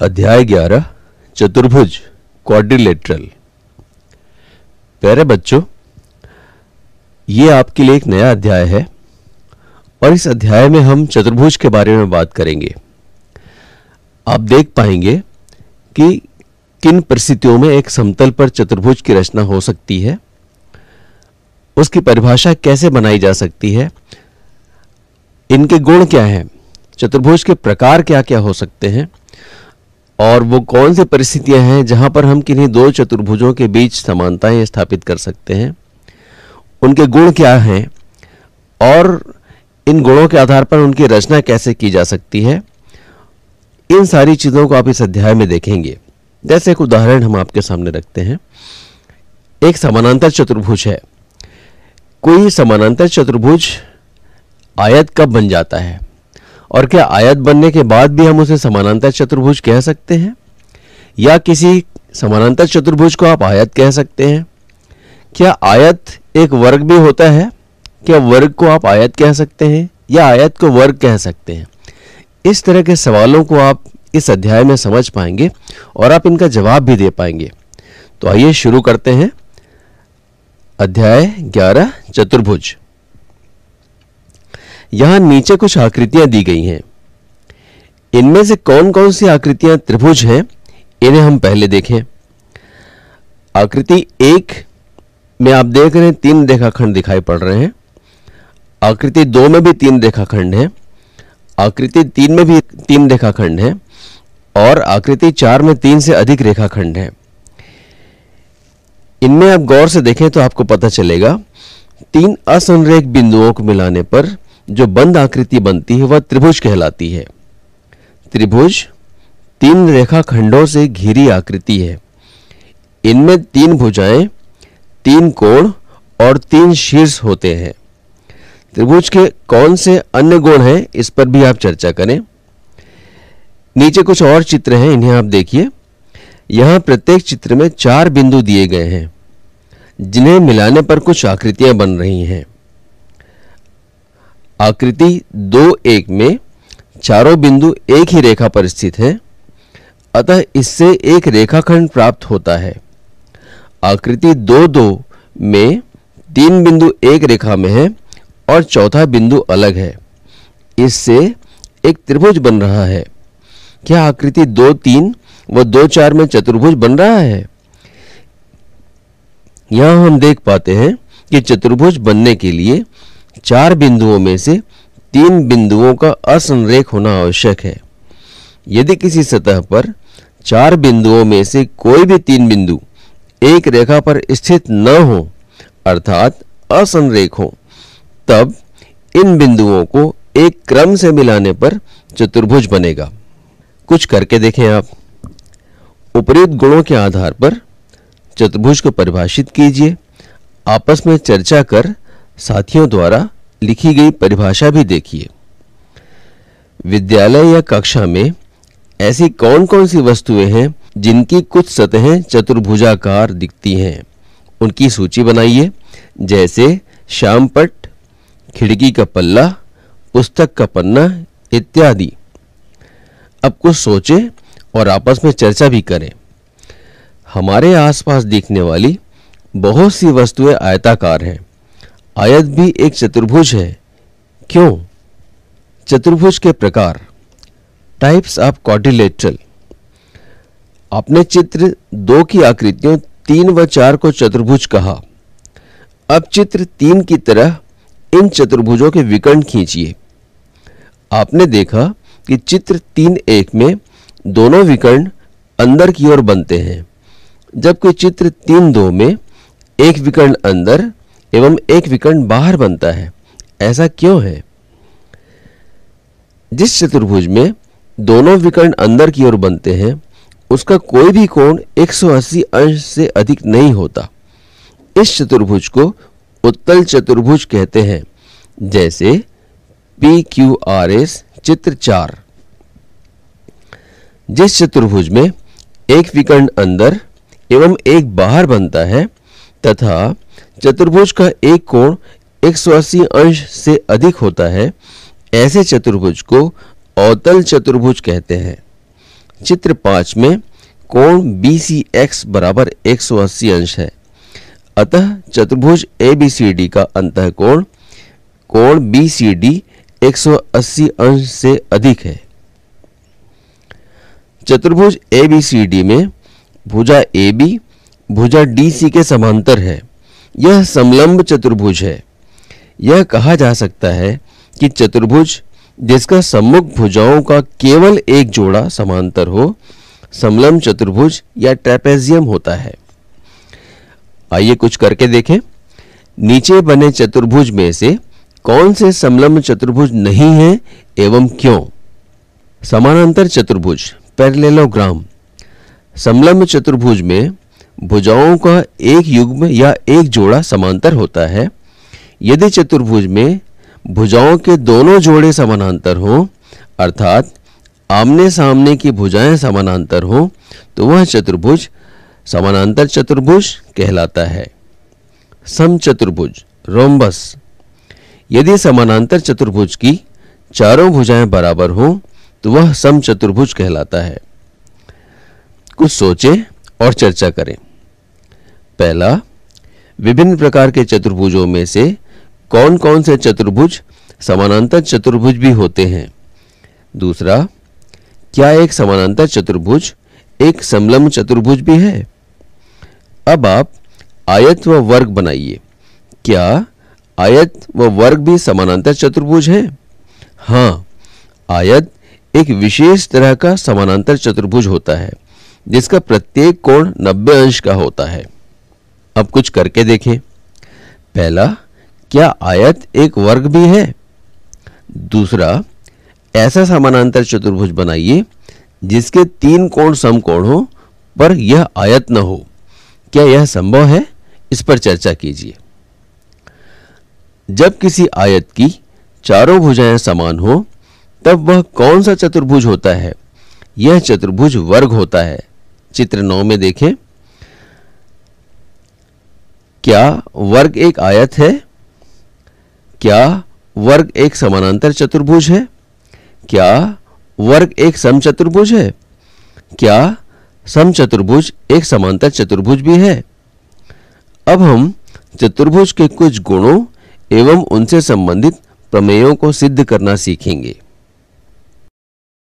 अध्याय 11 चतुर्भुज क्वाड्रिलेटरल प्यारे बच्चों ये आपके लिए एक नया अध्याय है और इस अध्याय में हम चतुर्भुज के बारे में बात करेंगे आप देख पाएंगे कि किन परिस्थितियों में एक समतल पर चतुर्भुज की रचना हो सकती है उसकी परिभाषा कैसे बनाई जा सकती है इनके गुण क्या हैं चतुर्भुज के प्रकार क्या क्या हो सकते हैं और वो कौन सी परिस्थितियां हैं जहां पर हम किन्हीं दो चतुर्भुजों के बीच समानताएं स्थापित कर सकते हैं उनके गुण क्या हैं और इन गुणों के आधार पर उनकी रचना कैसे की जा सकती है इन सारी चीज़ों को आप इस अध्याय में देखेंगे जैसे एक उदाहरण हम आपके सामने रखते हैं एक समानांतर चतुर्भुज है कोई समानांतर चतुर्भुज आयत कब बन जाता है और क्या आयत बनने के बाद भी हम उसे समानांतर चतुर्भुज कह सकते हैं या किसी समानांतर चतुर्भुज को आप आयत कह सकते हैं क्या आयत एक वर्ग भी होता है क्या वर्ग को आप आयत कह सकते हैं या आयत को वर्ग कह सकते हैं इस तरह के सवालों को आप इस अध्याय में समझ पाएंगे और आप इनका जवाब भी दे पाएंगे तो आइए शुरू करते हैं अध्याय ग्यारह चतुर्भुज यहां नीचे कुछ आकृतियां दी गई हैं इनमें से कौन कौन सी आकृतियां त्रिभुज हैं इन्हें हम पहले देखें आकृति एक में आप देख रहे हैं तीन रेखाखंड दिखाई पड़ रहे हैं आकृति दो में भी तीन रेखाखंड हैं आकृति तीन में भी तीन रेखाखंड हैं और आकृति चार में तीन से अधिक रेखाखंड हैं इनमें आप गौर से देखें तो आपको पता चलेगा तीन असंरेख बिंदुओं को मिलाने पर जो बंद आकृति बनती है वह त्रिभुज कहलाती है त्रिभुज तीन रेखा खंडों से घिरी आकृति है इनमें तीन भुजाएं तीन कोण और तीन शीर्ष होते हैं त्रिभुज के कौन से अन्य गुण हैं इस पर भी आप चर्चा करें नीचे कुछ और चित्र हैं इन्हें आप देखिए यहां प्रत्येक चित्र में चार बिंदु दिए गए हैं जिन्हें मिलाने पर कुछ आकृतियां बन रही हैं आकृति दो एक में चारों बिंदु एक ही रेखा पर स्थित है अतः इससे एक रेखाखंड प्राप्त होता है आकृति दो दो में तीन बिंदु एक रेखा में है और चौथा बिंदु अलग है इससे एक त्रिभुज बन रहा है क्या आकृति दो तीन व दो चार में चतुर्भुज बन रहा है यहां हम देख पाते हैं कि चतुर्भुज बनने के लिए चार बिंदुओं में से तीन बिंदुओं का असंरेख होना आवश्यक है यदि किसी सतह पर चार बिंदुओं में से कोई भी तीन बिंदु एक रेखा पर स्थित न हो अर्थात असंरेख हो तब इन बिंदुओं को एक क्रम से मिलाने पर चतुर्भुज बनेगा कुछ करके देखें आप उपरीत गुणों के आधार पर चतुर्भुज को परिभाषित कीजिए आपस में चर्चा कर साथियों द्वारा लिखी गई परिभाषा भी देखिए विद्यालय या कक्षा में ऐसी कौन कौन सी वस्तुएं हैं जिनकी कुछ सतहें चतुर्भुजाकार दिखती हैं उनकी सूची बनाइए जैसे श्यामपट खिड़की का पल्ला पुस्तक का पन्ना इत्यादि अब कुछ सोचें और आपस में चर्चा भी करें हमारे आसपास दिखने वाली बहुत सी वस्तुएं आयताकार हैं आयत भी एक चतुर्भुज है क्यों चतुर्भुज के प्रकार टाइप्स ऑफ क्वाड्रिलेटरल आपने चित्र दो की आकृतियों तीन व चार को चतुर्भुज कहा अब चित्र तीन की तरह इन चतुर्भुजों के विकर्ण खींचिए आपने देखा कि चित्र तीन एक में दोनों विकर्ण अंदर की ओर बनते हैं जबकि चित्र तीन दो में एक विकर्ण अंदर एवं एक विकर्ण बाहर बनता है ऐसा क्यों है जिस चतुर्भुज में दोनों विकर्ण अंदर की ओर बनते हैं उसका कोई भी कोण 180 अंश से अधिक नहीं होता इस चतुर्भुज को उत्तल चतुर्भुज कहते हैं जैसे पी क्यू आर एस चित्र चार जिस चतुर्भुज में एक विकर्ण अंदर एवं एक बाहर बनता है तथा चतुर्भुज का एक कोण 180 अंश से अधिक होता है ऐसे चतुर्भुज को अवतल चतुर्भुज कहते हैं चित्र पांच में कोण बी सी एक्स बराबर एक अंश है अतः चतुर्भुज ए बी सी डी का अंत कोण कोण बी सी डी 180 अंश से अधिक है चतुर्भुज ए बी सी डी में भुजा ए बी भुजा डी सी के समांतर है यह समलंब चतुर्भुज है यह कहा जा सकता है कि चतुर्भुज जिसका सम्मुख भुजाओं का केवल एक जोड़ा समांतर हो समलंब चतुर्भुज या ट्रेपेजियम होता है आइए कुछ करके देखें नीचे बने चतुर्भुज में से कौन से समलंब चतुर्भुज नहीं है एवं क्यों समानांतर चतुर्भुज पैरलेलोग्राम समलंब चतुर्भुज में भुजाओं का एक युग्म या एक जोड़ा समांतर होता है यदि चतुर्भुज में भुजाओं के दोनों जोड़े समानांतर हों अर्थात आमने सामने की भुजाएं समानांतर हों तो वह चतुर्भुज समानांतर चतुर्भुज कहलाता है समचतुर्भुज रोम्बस यदि समानांतर चतुर्भुज की चारों भुजाएं बराबर हों तो वह समचतुर्भुज कहलाता है कुछ सोचें और चर्चा करें पहला विभिन्न प्रकार के चतुर्भुजों में से कौन कौन से चतुर्भुज समानांतर चतुर्भुज भी होते हैं दूसरा क्या एक समानांतर चतुर्भुज एक समलम चतुर्भुज भी है अब आप आयत व वर्ग बनाइए क्या आयत व वर्ग भी समानांतर चतुर्भुज है हाँ आयत एक विशेष तरह का समानांतर चतुर्भुज होता है जिसका प्रत्येक कोण 90 अंश का होता है अब कुछ करके देखें पहला क्या आयत एक वर्ग भी है दूसरा ऐसा समानांतर चतुर्भुज बनाइए जिसके तीन कोण समकोण हो पर यह आयत न हो क्या यह संभव है इस पर चर्चा कीजिए जब किसी आयत की चारों भुजाएं समान हो तब वह कौन सा चतुर्भुज होता है यह चतुर्भुज वर्ग होता है चित्र नौ में देखें क्या वर्ग एक आयत है क्या वर्ग एक समानांतर चतुर्भुज है क्या वर्ग एक समचतुर्भुज है क्या समचतुर्भुज एक समांतर चतुर्भुज भी है अब हम चतुर्भुज के कुछ गुणों एवं उनसे संबंधित प्रमेयों को सिद्ध करना सीखेंगे